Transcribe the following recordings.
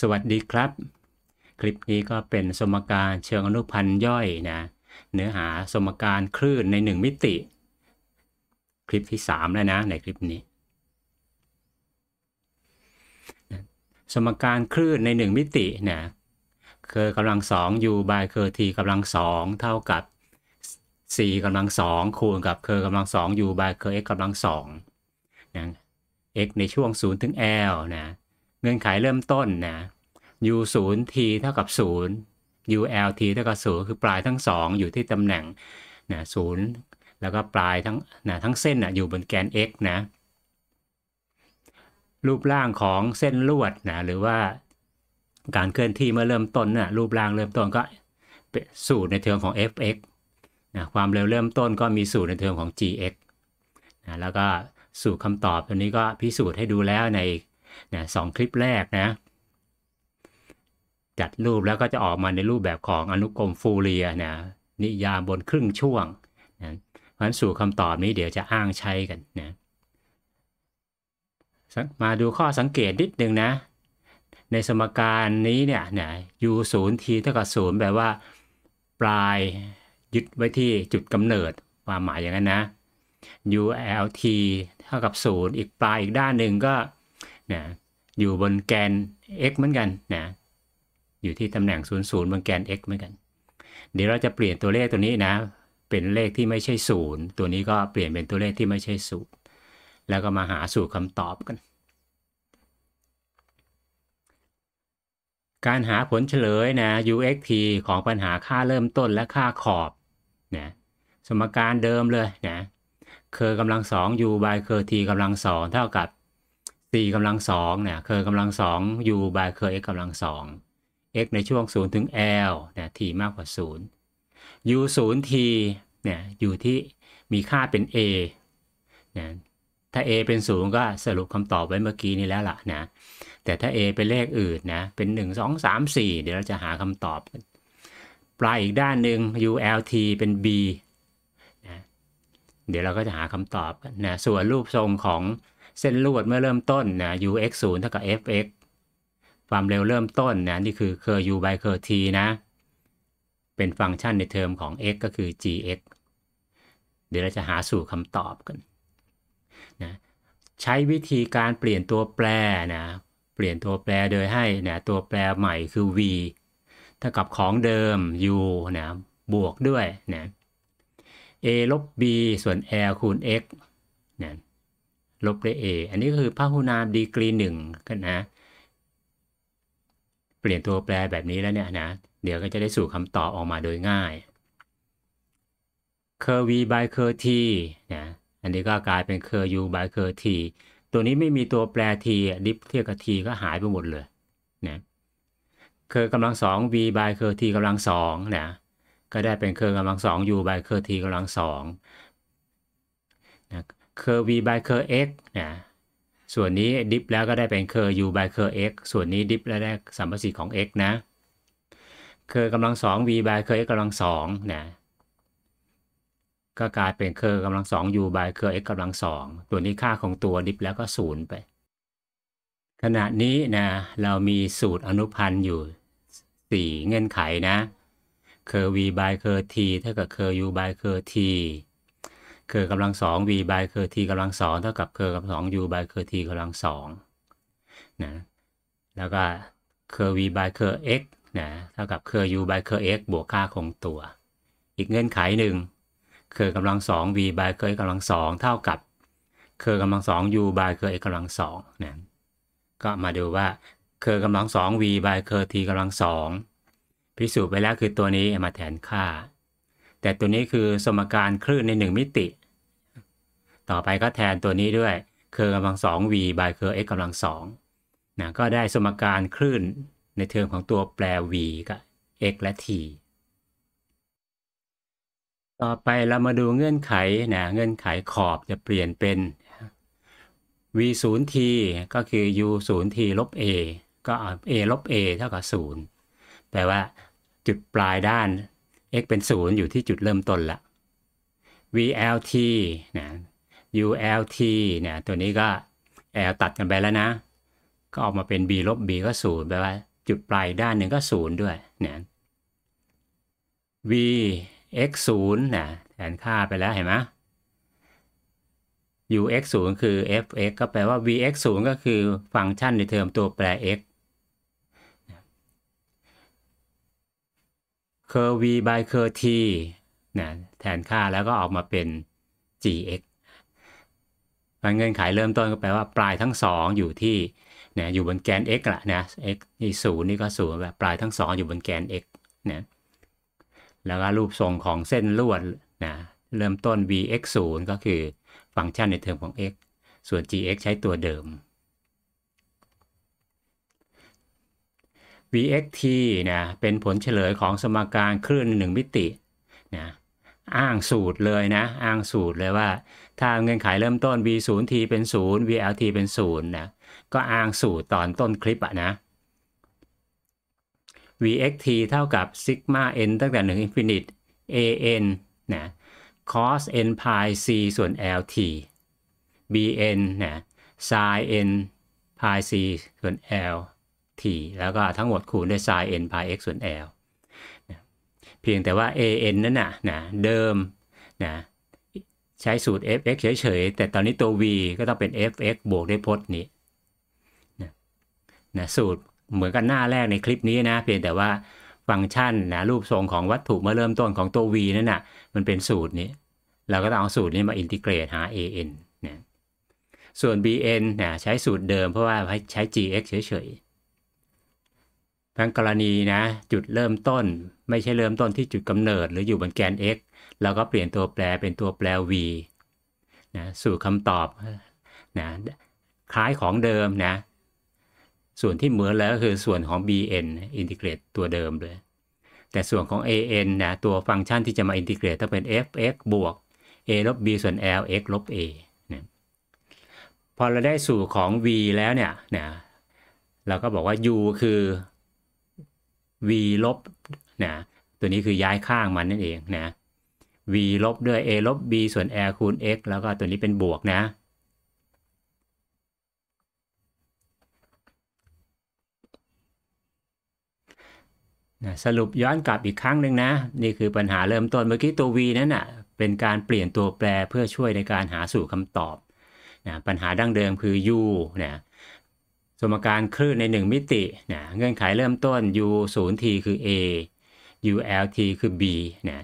สวัสดีครับ คลิปนี้ก็เป็นสมการเชิงอนุพันธ์ย่อยนะ เนื้อหาสมการคลื่นใน 1 มิติ คลิปที่3แล้วนะในคลิปนี้ สมการคลื่นใน 1 มิตินะเคอกำลังสอง u by เคอร์ทีกำลังสองเท่ากับ c กำลังสองคูณกับเคอร์กำลังสอง u by เคอร์ x กำลังสองนะ x ในช่วง 0 ถึง l นะเงื่อนไขเริ่มต้นนะ u 0 t เท่ากับ0 u l t เท่ากับ0คือปลายทั้ง 2 อยู่ที่ตำแหน่งนะ0แล้วก็ปลายทั้งนะทั้งเส้นนะอยู่บนแกน x นะรูปร่างของเส้นลวดนะหรือว่าการเคลื่อนที่เมื่อเริ่มต้นนะรูปร่างเริ่มต้นก็ สูตรในเทอมของ f(x) นะความเร็วเริ่มต้นก็มีสูตรในเทอมของ gx นะแล้วก็สูตรคำตอบตัวนี้ก็พิสูจน์ให้ดูแล้วในนะสคลิปแรกนะ จัดรูปแล้วก็จะออกมาในรูปแบบของอนุกรมฟูเรียนะนิยามบนครึ่งช่วงนะเพราะฉะนั้นสู่คำตอบนี้เดี๋ยวจะอ้างใช้กันนะมาดูข้อสังเกตนิดนึงนะ ในสมการนี้เนี่ยนะยูศูนย์ทีเท่ากับศูนย์แปลว่าปลายยึดไว้ที่จุดกำเนิดความหมายอย่างนั้นนะ ULT เท่ากับ0อีกปลายอีกด้านหนึ่งก็นะอยู่บนแกน x เหมือนกันนะ อยู่ที่ตำแหน่ง0์บนแกน x เหมือนกัน เดี๋ยวเราจะเปลี่ยนตัวเลขตัวนี้นะ เป็นเลขที่ไม่ใช่ 0 ตัวนี้ก็เปลี่ยนเป็นตัวเลขที่ไม่ใช่ศูนย์แล้วก็มาหาสูตรคำตอบกัน การหาผลเฉลยนะ uxt ของปัญหาค่าเริ่มต้นและค่าขอบนะสมการเดิมเลยนะ เคอกำลังสอง u by เคอร์ทีกำลังสองเท่ากับ c กำลังสองเนี่ยเคยกำลังสอง u by เคย x กำลังสอง x ในช่วง 0 ถึง l เนี่ย t มากกว่า 0 u 0 t เนี่ยอยู่ที่มีค่าเป็น a เนี่ยถ้า a เป็น 0 ก็สรุปคำตอบไว้เมื่อกี้นี้แล้วล่ะนะแต่ถ้า a เป็นเลขอื่นนะเป็น 1 2 3 4 เดี๋ยวเราจะหาคำตอบ ปลายอีกด้านหนึ่ง u l t เป็น b นะเดี๋ยวเราก็จะหาคำตอบนะส่วนรูปทรงของเส้นลวดเมื่อเริ่มต้นนะ ux 0เท่ากับ fx ความเร็วเริ่มต้นนะนี่คือ curl u by curl t นะ เป็นฟังก์ชันในเทอมของ x ก็คือ gx เดี๋ยวเราจะหาสู่คำตอบกันนะใช้วิธีการเปลี่ยนตัวแปรนะเปลี่ยนตัวแปรโดยให้นะตัวแปรใหม่คือ v เท่ากับของเดิม u นะบวกด้วยนะ a ลบ b ส่วน l คูณ x นะลบด้วย a อันนี้คือพหุนามดีกรีหนึ่งกันนะ เปลี่ยนตัวแปรแบบนี้แล้วเนี่ยนะ เดี๋ยวก็จะได้สู่คำตอบออกมาโดยง่ายเคอร์วีบายเคอร์ทีนะอันนี้ก็กลายเป็นเคอร์ยูบายเคอร์ทีตัวนี้ไม่มีตัวแปรทีดิฟเทียบกับทีก็หายไปหมดเลยนะเคอร์กำลังสองวีบายเคอร์ทีกำลังสองนะ ก็ได้เป็นเคอร์กำลังสองยูบายเคอร์ทีกำลังสอง c u r v by curl ์ x นะส่วนนี้ดิฟแล้วก็ได้เป็น c u r u by curl x ส่วนนี้ดิฟ แล้วได้สัมประสิทธิ์ของ x นะเคอร์กำลังสอง v by curl x กำลังสองนะก็กลายเป็นเคอร์กำลังสอง u by curl x กำลังสองตัวนี้ค่าของตัวดิฟแล้วก็ศูนย์ไป ขณะนี้นะ เรามีสูตรอนุพันธ์อยู่ 4 เงื่อนไขนะ curl v by curl t เท่ากับ curl u by curl t เคอร์กำลังสอง v ายเคอร์ีกำลังสอง เท่ากับเคอร์กำลังสอง u ายเคอร์ีกำลังสองนะ แล้วก็เคอร์ v ายเคอร์ x นะเท่ากับเคอร์ u ายเคอร์ x บวกค่าคงตัว อีกเงื่อนไขหนึ่งเคอร์กำลังสอง v ายเคอร์ x กำลังสองเท่ากับเคอร์กำลังสอง u ายเคอร์ x กำลังสองนะก็มาดูว่าเคอร์กำลังสอง v ายเคอร์ีกำลังสองพิสูจน์ไปแล้วคือตัวนี้มาแทนค่า แต่ตัวนี้คือสมการคลื่นใน 1 มิติต่อไปก็แทนตัวนี้ด้วยเคอร์กำลังสองบย y เคอร์ x กำลังสองนะ ก็ได้สมการคลื่นในเทอมของตัวแปร v กับ x และ t ต่อไปเรามาดูเงื่อนไข นะ เงื่อนไขขอบจะเปลี่ยนเป็น v 0 t ก็คือ u 0 t ลบ a ก็ a ลบ a เท่ากับ0แปลว่าจุดปลายด้าน x เป็น 0 อยู่ที่จุดเริ่มต้นละ v l t นะ ULT เนี่ยตัวนี้ก็ L ตัดกันไปแล้วนะ ก็ออกมาเป็น B ลบ B ก็ศูนย์แปลว่าจุดปลายด้านหนึ่งก็ศูนย์ด้วยเนี่ย V x 0นะแทนค่าไปแล้วเห็นไหม u x 0คือ f x ก็แปลว่า v x 0ก็คือฟังก์ชันในเทอมตัวแปร x curve v by curve t นะแทนค่าแล้วก็ออกมาเป็น g x เงื่อนไขเริ่มต้นก็แปลว่าปลายทั้งสองอยู่ที่นะอยู่บนแกน x ละนะ x นี่ศูนย์นี่ก็ศูนย์แบบปลายทั้งสองอยู่บนแกน x นะแล้วก็รูปทรงของเส้นลวดนะเริ่มต้น vx 0ก็คือฟังก์ชันในเทอมของ x ส่วน gx ใช้ตัวเดิม vxt นะเป็นผลเฉลยของสมการคลื่นหนึ่งมิติอ้างสูตรเลยนะ อ้างสูตรเลยว่า ถ้าเงื่อนไขเริ่มต้น v 0 t เป็น 0 vlt เป็น0นะก็อ้างสูตรตอนต้นคลิปอะนะ vxt เท่ากับ sigma n ตั้งแต่1 infinite an นะ cos n pi c ส่วน lt bn นะ sin n pi c ส่วน lt แล้วก็ทั้งหมดคูณด้วย sin n pi x ส่วน l เพียงแต่ว่า an นั่นน่ะนะเดิมนะใช้สูตร fx เฉย ๆ แต่ตอนนี้ตัว v ก็ต้องเป็น fx บวกด้วยพจน์นี้นะนะสูตรเหมือนกันหน้าแรกในคลิปนี้นะ เพียงแต่ว่าฟังก์ชันนะรูปทรงของวัตถุเมื่อเริ่มต้นของตัว v นั่นน่ะ มันเป็นสูตรนี้ เราก็ต้องเอาสูตรนี้มาอินทิเกรตหา an นะส่วน bn นะใช้สูตรเดิมเพราะว่าใช้ gx เฉย ๆทั้งกรณีนะจุดเริ่มต้น ไม่ใช่เริ่มต้นที่จุดกำเนิดหรืออยู่บนแกน x เราก็เปลี่ยนตัวแปรเป็นตัวแปร v นะสู่คำตอบนะคล้ายของเดิมนะส่วนที่เหมือนแล้วก็คือส่วนของ bn อินทิเกรตตัวเดิมเลย แต่ส่วนของ an นะตัวฟังก์ชันที่จะมาอินทิเกรตต้องเป็น f(x) บวก a ลบ b ส่วน l x ลบ a นะพอเราได้สู่ของ v แล้วเนี่ยนะเราก็บอกว่า u คือ v ลบนะตัวนี้คือย้ายข้างมันนั่นเองนะ v ลบด้วย a ลบ b ส่วน r คูณ x แล้วก็ตัวนี้เป็นบวกนะนสรุปย้อนกลับอีกครั้งหนึ่งนะ นี่คือปัญหาเริ่มต้นเมื่อกี้ตัว v นั้นนะ่ะ เป็นการเปลี่ยนตัวแปรเพื่อช่วยในการหาสู่คำตอบนะปัญหาดั้งเดิมคือ u นะสมการคลื่นใน 1 มิตินะเงื่อนไขเริ่มต้น u 0 t คือ a u l t คือ b นะ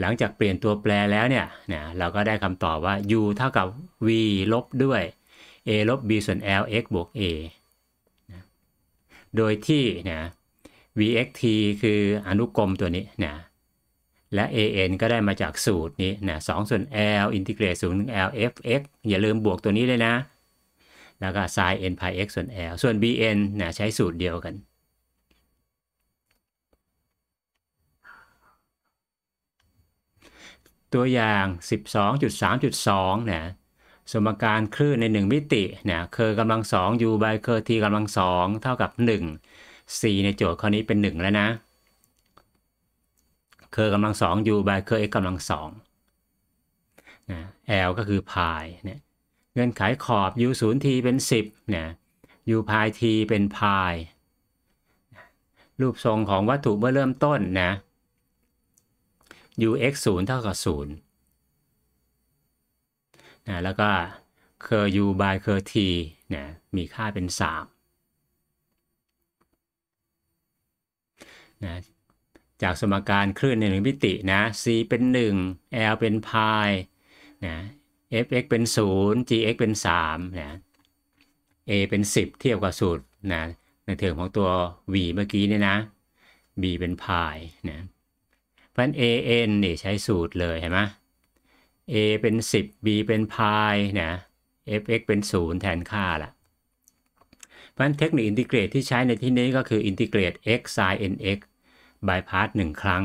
หลังจากเปลี่ยนตัวแปรแล้วเนี่ยนะเราก็ได้คำตอบว่า u เท่ากับ v ลบด้วย a ลบ b ส่วน l x บวก a นะโดยที่นะ v x t คืออนุกรมตัวนี้นะและ an ก็ได้มาจากสูตรนี้นะสส่วน l อินทิเกรตศูนย์ง l f x อย่าลืมบวกตัวนี้เลยนะแล้วก็ sin n pi x ส่วน l ส่วน bn เนี่ยใช้สูตรเดียวกัน ตัวอย่าง 12.3.2นะสมการคลื่นใน 1 มิตินะเคอกำลัง2 u by เคอทีกำลัง2เท่ากับ1 c ในโจทย์ข้อนี้เป็น 1 แล้วนะเคอกำลัง2 u by เคอ x กำลัง2นะ l ก็คือ pi เนี่ยเงื่อนไขขอบ u 0 t เป็น 10เนี่ย u พาย t เป็นพายรูปทรงของวัตถุเมื่อเริ่มต้นนะ u x 0เท่ากับ0นะ แล้วก็เคอ u by เคอร์ t นะมีค่าเป็น3นะ จากสมการคลื่นในหนึ่งมิตินะ c เป็น 1 l เป็นพายนะ fx เป็น 0 gx เป็น3นะ a เป็น 10 เทียบกับสูตรนะในเทิงของตัว v เมื่อกี้เนี่ยนะ b เป็นพ i นะเพราะนั้น an นี่ใช้สูตรเลยเห็นไหม a เป็น 10 b เป็นพ i นะ fx เป็น 0 แทนค่าละเพราะนั้นเทคนิคอินทิเกรตที่ใช้ในที่นี้ก็คืออินทิเกรต x sin nx by part 1 ครั้ง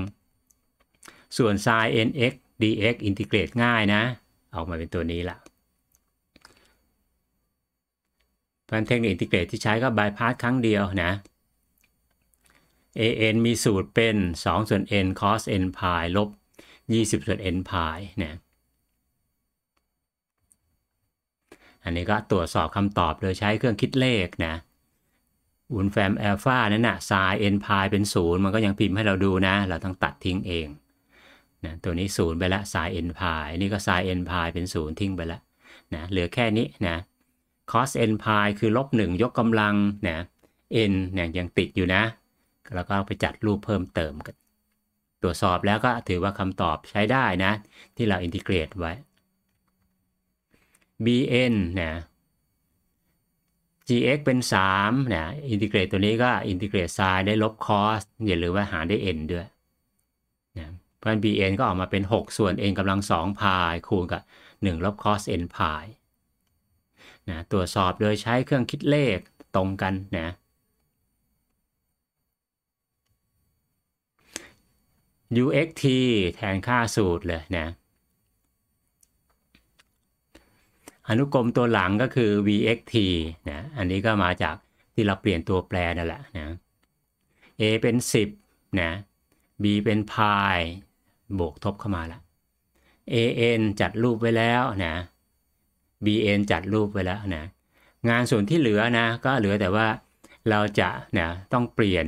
ส่วน sin nx dx อินทิเกรตง่ายนะออกมาเป็นตัวนี้ละเพราะเทคนิคอินทิเกรตที่ใช้ก็บายพาสครั้งเดียวนะ an มีสูตรเป็น 2 ส่วน n cos n pi ลบ 20 ส่วน n pi นะ อันนี้ก็ตรวจสอบคำตอบโดยใช้เครื่องคิดเลขนะอุลแฟมแอลฟานั่นนะ่ะ sin n pi เป็น 0 มันก็ยังพิมพ์ให้เราดูนะ เราต้องตัดทิ้งเองนะตัวนี้ศูนย์ไปละสาย n พายนี่ก็สาย n พายเป็นศูนย์ทิ้งไปละนะ เหลือแค่นี้นะ cos n พายคือ ลบหนึ่งยกกำลังนะ n เนี่ยยังติดอยู่นะ แล้วก็ไปจัดรูปเพิ่มเติมกัน ตรวจสอบแล้วก็ถือว่าคำตอบใช้ได้นะ ที่เราอินทิเกรตไว้ bn นะ gx เป็น3นะอินทิเกรตตัวนี้ก็อินทิเกรตไซน์ได้ลบ cos อย่าลืมว่าหารได้ n ด้วยนะเพราะฉะนั้น bn ก็ออกมาเป็น 6 ส่วน n กำลัง2พายคูณกับ1ลบ cos n พายนะตรวจสอบโดยใช้เครื่องคิดเลขตรงกันนะ uxt แทนค่าสูตรเลยนะ อนุกรมตัวหลังก็คือ vxt นะอันนี้ก็มาจากที่เราเปลี่ยนตัวแปรนั่นแหละนะ a เป็น 10นะ b เป็นพายบวกทบเข้ามาละ AN จัดรูปไว้แล้วนะ BN จัดรูปไว้แล้วนะงานส่วนที่เหลือนะ ก็เหลือแต่ว่าเราจะนะต้องเปลี่ยน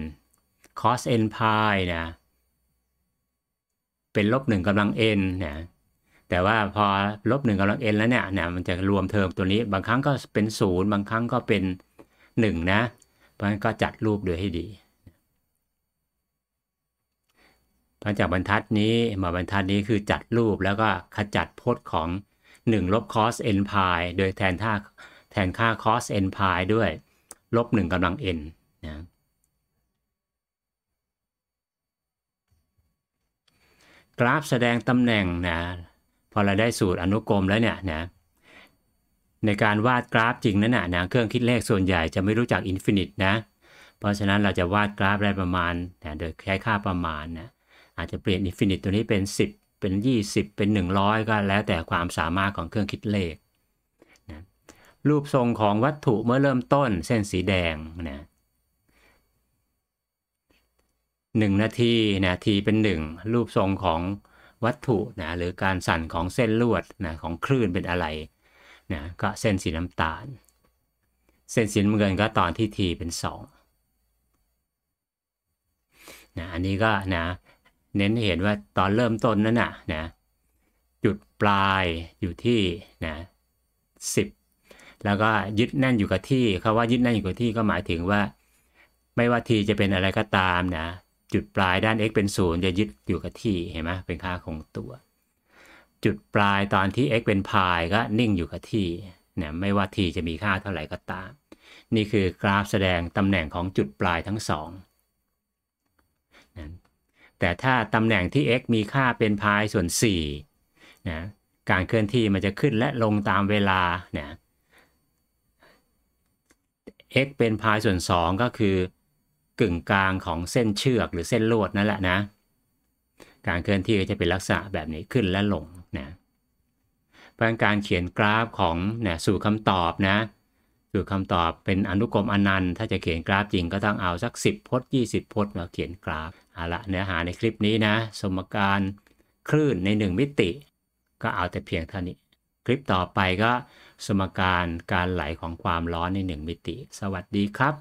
cos n pi นะเป็นลบหนึ่งกำลัง n นะแต่ว่าพอลบหนึ่งกำลัง n แล้วเนี่ยนะมันจะรวมเทอมตัวนี้บางครั้งก็เป็นศูนย์บางครั้งก็เป็น1นะเพราะฉะนั้นก็จัดรูป้ดยให้ดีหลังจากบรรทัดนี้มาบรรทัดนี้คือจัดรูปแล้วก็ขจัดพจน์ของ1ลบ cos n p โดยแทนท่าแทนค่า cos n p ด้วยลบ1กำลัง n นะกราฟแสดงตำแหน่งนะพอเราได้สูตรอนุกรมแล้วเนี่ยนะในการวาดกราฟจริงนั้นนะนะเครื่องคิดเลขส่วนใหญ่จะไม่รู้จักอินฟินิตนะ เพราะฉะนั้นเราจะวาดกราฟได้ประมาณนะโดยใช้ค่าประมาณนะอาจจะเปลี่ยนอินฟินิตตัวนี้เป็น 10 เป็น 20 เป็น 100ก็แล้วแต่ความสามารถของเครื่องคิดเลขนะรูปทรงของวัตถุเมื่อเริ่มต้นเส้นสีแดงนะหนึ่งนาทีนาทีเป็น 1 รูปทรงของวัตถุนะหรือการสั่นของเส้นลวดนะของคลื่นเป็นอะไรนะก็เส้นสีน้ำตาล เส้นสีน้ำเงินก็ตอนที่ทีเป็น2นะอันนี้ก็นะเน้นเห็นว่าตอนเริ่มต้น นั้นนะนะจุดปลายอยู่ที่นะสิบแล้วก็ยึดแน่นอยู่กับที่คาว่า ยึดแน่นอยู่กับที่ ก็ หมายถึงว่า ไม่ว่าทีจะเป็นอะไรก็ตาม นะ จุดปลายด้าน x เป็นศูนย์จะยึดอยู่กับที่ เห็นไหมเป็นค่าคงตัว จุดปลายตอนที่ x เป็นพายก็นิ่งอยู่กับที่นะไม่ว่าทีจะมีค่าเท่าไหร่ก็ตาม นี่คือกราฟแสดงตำแหน่งของจุดปลายทั้งสองนะแต่ถ้าตำแหน่งที่ x มีค่าเป็นพายส่วน4นะการเคลื่อนที่มันจะขึ้นและลงตามเวลาเนี่ย x เป็นพายส่วน 2 ก็คือ กึ่งกลางของเส้นเชือกหรือเส้นลวดนั่นแหละนะ การเคลื่อนที่ก็จะเป็นลักษณะแบบนี้ขึ้นและลงนะเพรางการเขียนกราฟของเนี่ยสู่คำตอบนะสู่คำตอบเป็นอนุกรมอนันต์ถ้าจะเขียนกราฟจริงก็ต้องเอาสัก 10พจน์20 พจน์มาเขียนกราฟเอาละเนื้อหาในคลิปนี้นะ สมการคลื่นใน 1 มิติ ก็เอาแต่เพียงเท่านี้ คลิปต่อไปก็สมการการไหลของความร้อนใน 1 มิติ สวัสดีครับ